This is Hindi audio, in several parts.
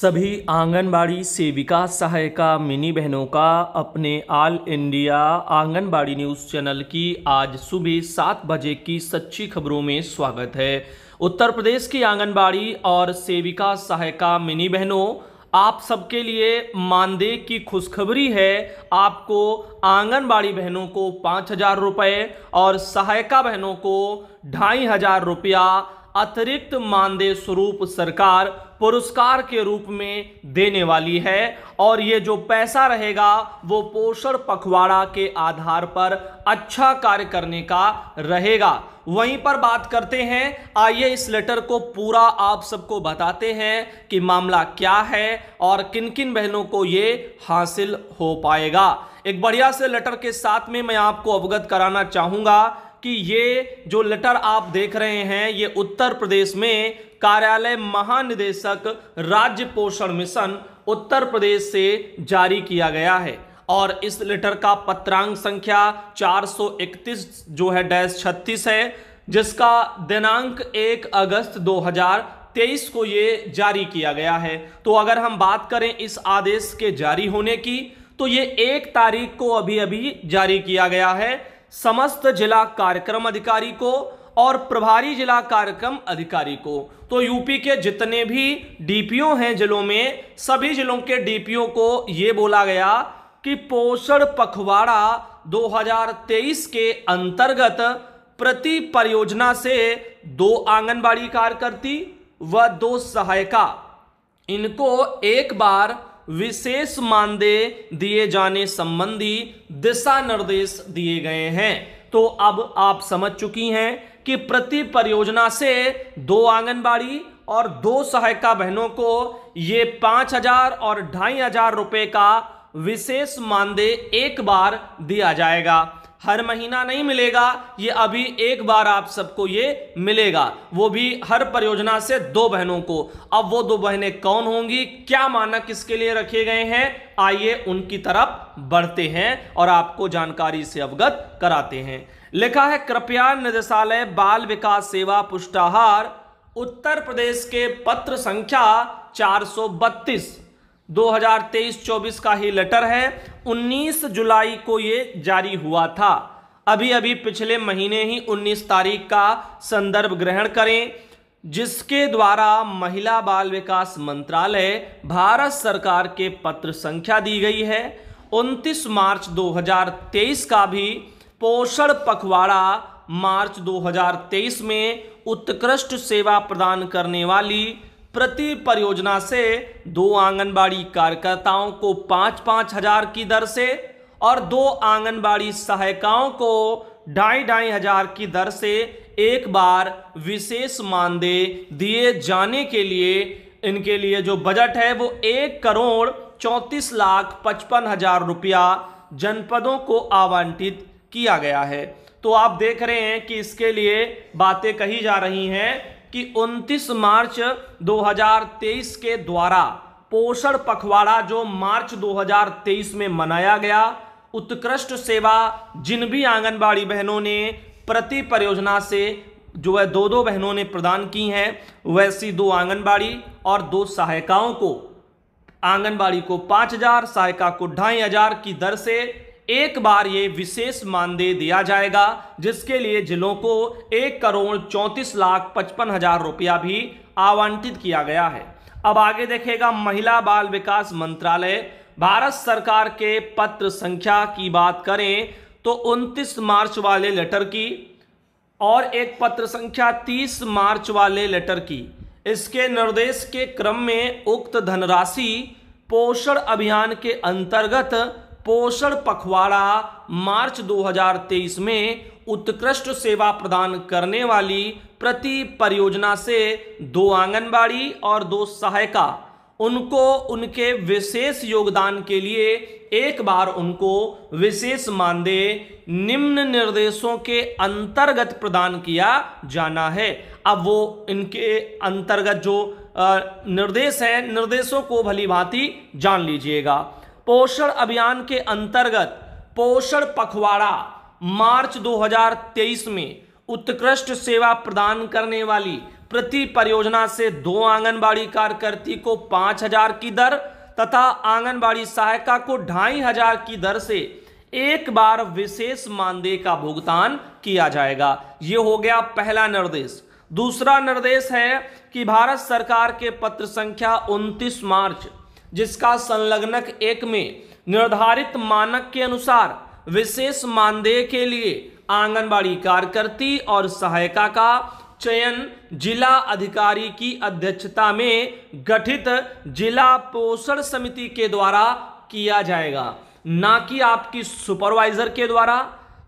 सभी आंगनबाड़ी सेविका सहायिका मिनी बहनों का अपने all India anganwadi news channel की आज सुबह सात बजे की सच्ची खबरों में स्वागत है उत्तर प्रदेश की आंगनबाड़ी और सेविका सहायिका मिनी बहनों आप सबके लिए मानदेय की खुशखबरी है आपको आंगनबाड़ी बहनों को पाँच हजार रुपये और सहायिका बहनों को ढाई हजार रुपया अतिरिक्त मानदेय स्वरूप सरकार पुरस्कार के रूप में देने वाली है और ये जो पैसा रहेगा वो पोषण पखवाड़ा के आधार पर अच्छा कार्य करने का रहेगा वहीं पर बात करते हैं आइए इस लेटर को पूरा आप सबको बताते हैं कि मामला क्या है और किन किन बहनों को ये हासिल हो पाएगा एक बढ़िया से लेटर के साथ में मैं आपको अवगत कराना चाहूँगा कि ये जो लेटर आप देख रहे हैं ये उत्तर प्रदेश में कार्यालय महानिदेशक राज्य पोषण मिशन उत्तर प्रदेश से जारी किया गया है और इस लेटर का पत्रांक संख्या 431 जो है डैश छत्तीस है जिसका दिनांक 1 अगस्त 2023 को ये जारी किया गया है तो अगर हम बात करें इस आदेश के जारी होने की तो ये एक तारीख को अभी अभी जारी किया गया है समस्त जिला कार्यक्रम अधिकारी को और प्रभारी जिला कार्यक्रम अधिकारी को तो यूपी के जितने भी डीपीओ हैं जिलों में सभी जिलों के डीपीओ को ये बोला गया कि पोषण पखवाड़ा 2023 के अंतर्गत प्रति परियोजना से दो आंगनबाड़ी कार्यकर्ती व दो सहायिका इनको एक बार विशेष मानदेय दिए जाने संबंधी दिशा निर्देश दिए गए हैं तो अब आप समझ चुकी हैं कि प्रति परियोजना से दो आंगनबाड़ी और दो सहायिका बहनों को ये पांच हजार और ढाई हजार रुपए का विशेष मानदेय एक बार दिया जाएगा हर महीना नहीं मिलेगा ये अभी एक बार आप सबको ये मिलेगा वो भी हर परियोजना से दो बहनों को अब वो दो बहनें कौन होंगी क्या मानक इसके लिए रखे गए हैं आइए उनकी तरफ बढ़ते हैं और आपको जानकारी से अवगत कराते हैं लिखा है कृपया निदेशालय बाल विकास सेवा पुष्टाहार उत्तर प्रदेश के पत्र संख्या चार 2023-24 का ही लेटर है 19 जुलाई को ये जारी हुआ था अभी अभी पिछले महीने ही 19 तारीख का संदर्भ ग्रहण करें जिसके द्वारा महिला बाल विकास मंत्रालय भारत सरकार के पत्र संख्या दी गई है 29 मार्च 2023 का भी पोषण पखवाड़ा मार्च 2023 में उत्कृष्ट सेवा प्रदान करने वाली प्रति परियोजना से दो आंगनबाड़ी कार्यकर्ताओं को पाँच पाँच हजार की दर से और दो आंगनबाड़ी सहायिकाओं को ढाई ढाई हजार की दर से एक बार विशेष मानदेय दिए जाने के लिए इनके लिए जो बजट है वो एक करोड़ चौंतीस लाख पचपन हजार रुपया जनपदों को आवंटित किया गया है तो आप देख रहे हैं कि इसके लिए बातें कही जा रही हैं कि 29 मार्च 2023 के द्वारा पोषण पखवाड़ा जो मार्च 2023 में मनाया गया उत्कृष्ट सेवा जिन भी आंगनबाड़ी बहनों ने प्रति परियोजना से जो है दो दो बहनों ने प्रदान की हैं वैसी दो आंगनबाड़ी और दो सहायिकाओं को आंगनबाड़ी को पाँच हजार सहायिका को ढाई हजार की दर से एक बार ये विशेष मानदेय दिया जाएगा जिसके लिए जिलों को एक करोड़ चौंतीस लाख पचपन हजार रुपया भी आवंटित किया गया है अब आगे देखेगा महिला बाल विकास मंत्रालय भारत सरकार के पत्र संख्या की बात करें तो 29 मार्च वाले लेटर की और एक पत्र संख्या 30 मार्च वाले लेटर की इसके निर्देश के क्रम में उक्त धनराशि पोषण अभियान के अंतर्गत पोषण पखवाड़ा मार्च 2023 में उत्कृष्ट सेवा प्रदान करने वाली प्रति परियोजना से दो आंगनबाड़ी और दो सहायिका उनको उनके विशेष योगदान के लिए एक बार उनको विशेष मानदेय निम्न निर्देशों के अंतर्गत प्रदान किया जाना है अब वो इनके अंतर्गत जो निर्देश हैं निर्देशों को भली भांति जान लीजिएगा पोषण अभियान के अंतर्गत पोषण पखवाड़ा मार्च 2023 में उत्कृष्ट सेवा प्रदान करने वाली प्रति परियोजना से दो आंगनबाड़ी कार्यकर्ती को पाँच हजार की दर तथा आंगनबाड़ी सहायिका को ढाई हजार की दर से एक बार विशेष मानदेय का भुगतान किया जाएगा ये हो गया पहला निर्देश दूसरा निर्देश है कि भारत सरकार के पत्र संख्या 29 मार्च जिसका संलग्नक एक में निर्धारित मानक के अनुसार विशेष मानदेय के लिए आंगनबाड़ी कार्यकर्ती और सहायिका का चयन जिला अधिकारी की अध्यक्षता में गठित जिला पोषण समिति के द्वारा किया जाएगा ना कि आपकी सुपरवाइजर के द्वारा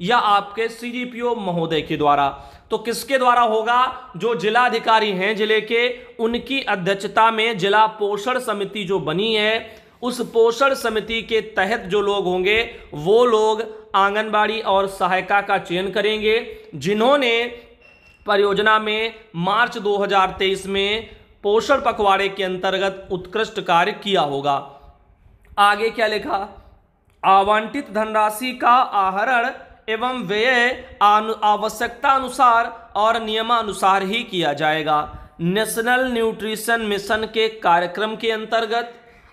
या आपके सीडीपीओ महोदय के द्वारा तो किसके द्वारा होगा जो जिलाधिकारी हैं जिले के उनकी अध्यक्षता में जिला पोषण समिति जो बनी है उस पोषण समिति के तहत जो लोग होंगे वो लोग आंगनबाड़ी और सहायिका का चयन करेंगे जिन्होंने परियोजना में मार्च 2023 में पोषण पखवाड़े के अंतर्गत उत्कृष्ट कार्य किया होगा आगे क्या लिखा आवंटित धनराशि का आहरण एवं व्यय आवश्यकता अनुसार और नियमानुसार ही किया जाएगा नेशनल न्यूट्रिशन मिशन के कार्यक्रम के अंतर्गत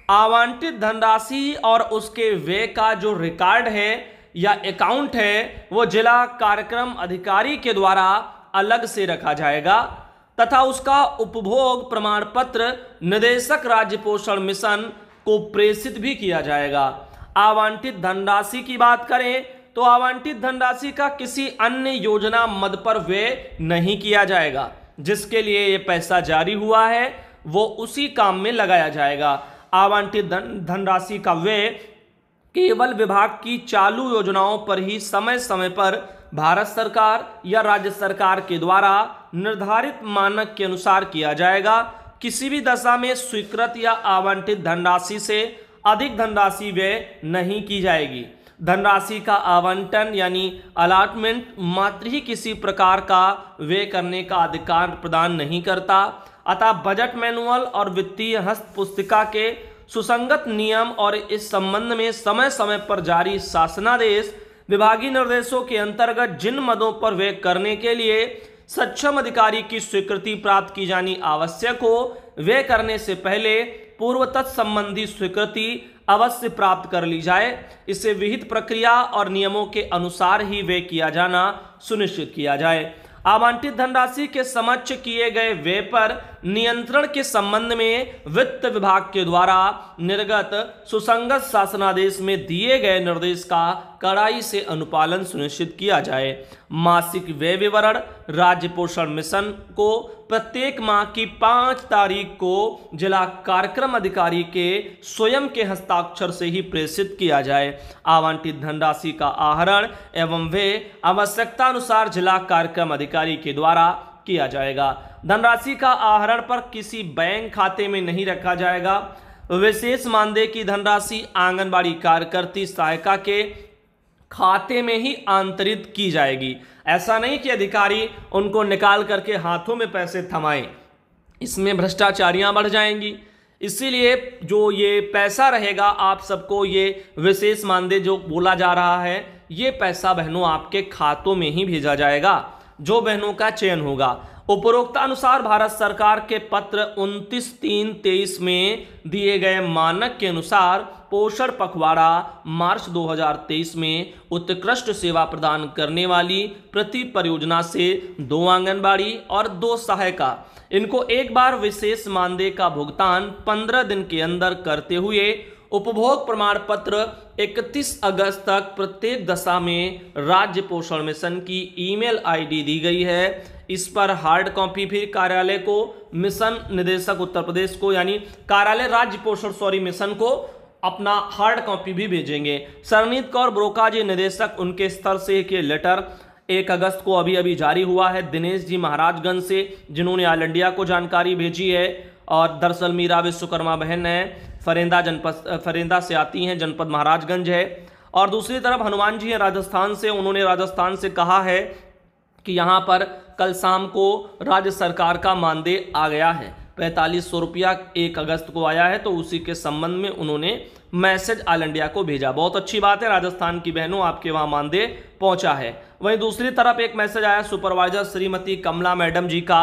आवंटित धनराशि और उसके व्यय का जो रिकॉर्ड है या अकाउंट है वो जिला कार्यक्रम अधिकारी के द्वारा अलग से रखा जाएगा तथा उसका उपभोग प्रमाण पत्र निदेशक राज्य पोषण मिशन को प्रेषित भी किया जाएगा आवंटित धनराशि की बात करें तो आवंटित धनराशि का किसी अन्य योजना मद पर व्यय नहीं किया जाएगा जिसके लिए ये पैसा जारी हुआ है वो उसी काम में लगाया जाएगा आवंटित धन धनराशि का व्यय केवल विभाग की चालू योजनाओं पर ही समय समय पर भारत सरकार या राज्य सरकार के द्वारा निर्धारित मानक के अनुसार किया जाएगा किसी भी दशा में स्वीकृत या आवंटित धनराशि से अधिक धनराशि व्यय नहीं की जाएगी धनराशि का आवंटन यानी अलाटमेंट मात्र ही किसी प्रकार का वे करने का अधिकार प्रदान नहीं करता अतः बजट मैनुअल और वित्तीय हस्त पुस्तिका के सुसंगत नियम और इस संबंध में समय समय पर जारी शासनादेश विभागीय निर्देशों के अंतर्गत जिन मदों पर व्यय करने के लिए सक्षम अधिकारी की स्वीकृति प्राप्त की जानी आवश्यक हो वे करने से पहले पूर्व तत्सबंधी स्वीकृति अवश्य प्राप्त कर ली जाए इसे विहित प्रक्रिया और नियमों के अनुसार ही वे किया जाना सुनिश्चित किया जाए आवंटित धनराशि के समक्ष किए गए व्यय पर नियंत्रण के संबंध में वित्त विभाग के द्वारा निर्गत सुसंगत शासनादेश में दिए गए निर्देश का कड़ाई से अनुपालन सुनिश्चित किया जाए मासिक व्यय विवरण राज्य पोषण मिशन को प्रत्येक माह की पाँच तारीख को जिला कार्यक्रम अधिकारी के स्वयं के हस्ताक्षर से ही प्रेषित किया जाए आवंटित धनराशि का आहरण एवं वे आवश्यकतानुसार जिला कार्यक्रम अधिकारी के द्वारा किया जाएगा धनराशि का आहरण पर किसी बैंक खाते में नहीं रखा जाएगा विशेष मानदेय की धनराशि आंगनबाड़ी कार्यकर्ती सहायिका के खाते में ही आंतरित की जाएगी ऐसा नहीं कि अधिकारी उनको निकाल करके हाथों में पैसे थमाएं इसमें भ्रष्टाचारियां बढ़ जाएंगी इसीलिए जो ये पैसा रहेगा आप सबको ये विशेष मानदेय जो बोला जा रहा है ये पैसा बहनों आपके खातों में ही भेजा जाएगा जो बहनों का चयन होगा अनुसार भारत सरकार के पत्र उनतीस तीन तेईस में दिए गए मानक के अनुसार पोषण पखवाड़ा मार्च 2023 में उत्कृष्ट सेवा प्रदान करने वाली प्रति परियोजना से दो आंगनबाड़ी और दो सहायिका इनको एक बार विशेष मानदेय का भुगतान 15 दिन के अंदर करते हुए उपभोग प्रमाण पत्र 31 अगस्त तक प्रत्येक दशा में राज्य पोषण मिशन की ईमेल आईडी दी गई है इस पर हार्ड कॉपी फिर कार्यालय को मिशन निदेशक उत्तर प्रदेश को यानी कार्यालय राज्य पोषण सॉरी मिशन को अपना हार्ड कॉपी भी भेजेंगे सरनीत कौर ब्रोका जी निदेशक उनके स्तर से एक लेटर एक अगस्त को अभी अभी जारी हुआ है दिनेश जी महाराजगंज से जिन्होंने ऑल इंडिया को जानकारी भेजी है और दरअसल मीरा विश्वकर्मा बहन है फरेंदा जनपद फरेंदा से आती हैं जनपद महाराजगंज है और दूसरी तरफ हनुमान जी हैं राजस्थान से उन्होंने राजस्थान से कहा है कि यहाँ पर कल शाम को राज्य सरकार का मानदेय आ गया है पैंतालीस सौ रुपया एक अगस्त को आया है तो उसी के संबंध में उन्होंने मैसेज आल इंडिया को भेजा बहुत अच्छी बात है राजस्थान की बहनों आपके वहाँ मानदेय पहुँचा है वहीं दूसरी तरफ एक मैसेज आया सुपरवाइजर श्रीमती कमला मैडम जी का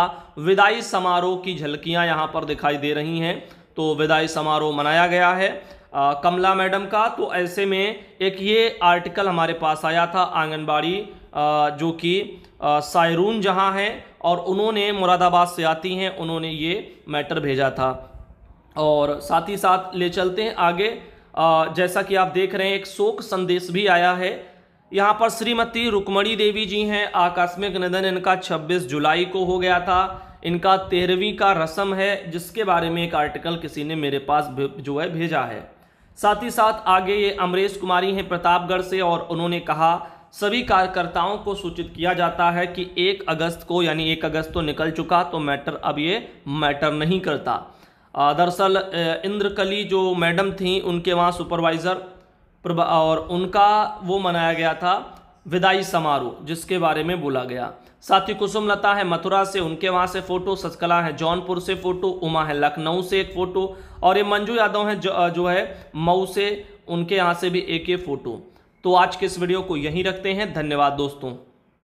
विदाई समारोह की झलकियाँ यहाँ पर दिखाई दे रही हैं तो विदाई समारोह मनाया गया है आ, कमला मैडम का तो ऐसे में एक ये आर्टिकल हमारे पास आया था आंगनबाड़ी जो कि सायरून जहां हैं और उन्होंने मुरादाबाद से आती हैं उन्होंने ये मैटर भेजा था और साथ ही साथ ले चलते हैं आगे जैसा कि आप देख रहे हैं एक शोक संदेश भी आया है यहाँ पर श्रीमती रुकमणी देवी जी हैं आकस्मिक निधन इनका 26 जुलाई को हो गया था इनका तेरहवीं का रसम है जिसके बारे में एक आर्टिकल किसी ने मेरे पास जो है भेजा है साथ ही साथ आगे ये अमरेश कुमारी हैं प्रतापगढ़ से और उन्होंने कहा सभी कार्यकर्ताओं को सूचित किया जाता है कि एक अगस्त को यानी एक अगस्त तो निकल चुका तो मैटर अब ये मैटर नहीं करता दरअसल इंद्रकली जो मैडम थी उनके वहाँ सुपरवाइज़र और उनका वो मनाया गया था विदाई समारोह जिसके बारे में बोला गया साथ ही कुसुम लता है मथुरा से उनके वहाँ से फ़ोटो सचकला है जौनपुर से फ़ोटो उमा है लखनऊ से एक फ़ोटो और ये मंजू यादव हैं जो, जो है मऊ से उनके यहाँ से भी एक ये फ़ोटो तो आज के इस वीडियो को यहीं रखते हैं धन्यवाद दोस्तों